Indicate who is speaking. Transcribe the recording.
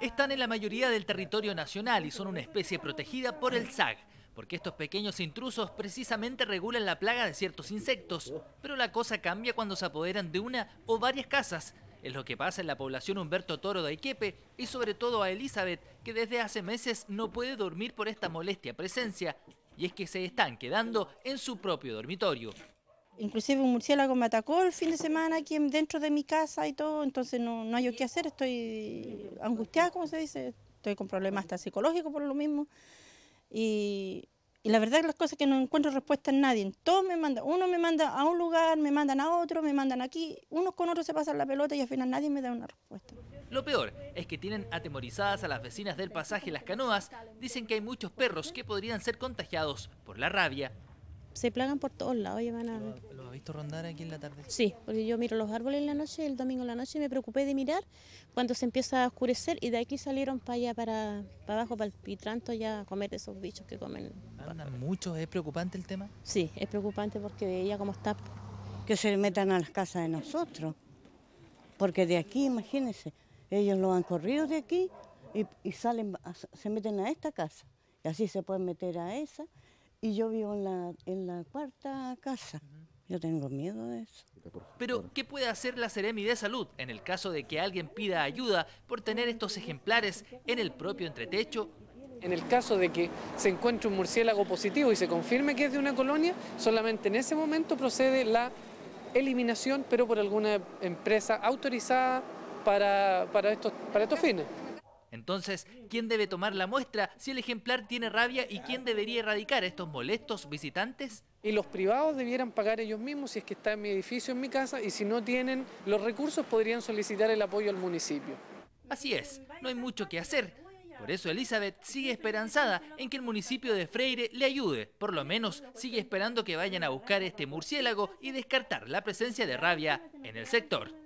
Speaker 1: Están en la mayoría del territorio nacional y son una especie protegida por el SAG, porque estos pequeños intrusos precisamente regulan la plaga de ciertos insectos, pero la cosa cambia cuando se apoderan de una o varias casas. Es lo que pasa en la población Humberto Toro de Aiquepe y sobre todo a Elizabeth, que desde hace meses no puede dormir por esta molestia presencia, y es que se están quedando en su propio dormitorio.
Speaker 2: Inclusive un murciélago me atacó el fin de semana aquí dentro de mi casa y todo, entonces no, no hay qué hacer, estoy angustiada, como se dice, estoy con problemas hasta psicológicos por lo mismo. Y, y la verdad es que las cosas que no encuentro respuesta en nadie. Todos me manda uno me manda a un lugar, me mandan a otro, me mandan aquí. Unos con otros se pasan la pelota y al final nadie me da una respuesta.
Speaker 1: Lo peor es que tienen atemorizadas a las vecinas del pasaje Las Canoas. Dicen que hay muchos perros que podrían ser contagiados por la rabia
Speaker 3: se plagan por todos lados. Llevan a...
Speaker 1: ¿Lo, has visto rondar
Speaker 3: aquí en la tarde? Sí, porque yo miro los árboles en la noche, el domingo en la noche, y me preocupé de mirar cuando se empieza a oscurecer y de aquí salieron para allá, para, para abajo, para el pitranto, ya a comer esos bichos que comen. muchos? ¿Es preocupante el tema? Sí, es preocupante porque ella como está. Que se metan a las casas de nosotros, porque de aquí, imagínense,
Speaker 2: ellos lo han corrido de aquí y, y salen, se meten a esta casa. Y así se pueden meter a esa y yo vivo en la, en la cuarta casa. Yo tengo miedo de eso.
Speaker 1: Pero, ¿qué puede hacer la Seremi de Salud en el caso de que alguien pida ayuda por tener estos ejemplares en el propio entretecho? En el caso de que
Speaker 4: se encuentre un murciélago positivo y se confirme que es de una colonia, solamente en ese momento procede la eliminación, pero por alguna empresa autorizada para, para estos, para estos fines.
Speaker 1: Entonces, ¿quién debe tomar la muestra si el ejemplar tiene rabia y quién debería erradicar a estos molestos visitantes? Y los
Speaker 4: privados debieran
Speaker 1: pagar ellos mismos
Speaker 4: si es que está en mi edificio, en mi casa, y si no tienen los recursos podrían solicitar el apoyo al municipio.
Speaker 1: Así es, no hay mucho que hacer. Por eso Elizabeth sigue esperanzada en que el municipio de Freire le ayude. Por lo menos sigue esperando que vayan a buscar este murciélago y descartar la presencia de rabia en el sector.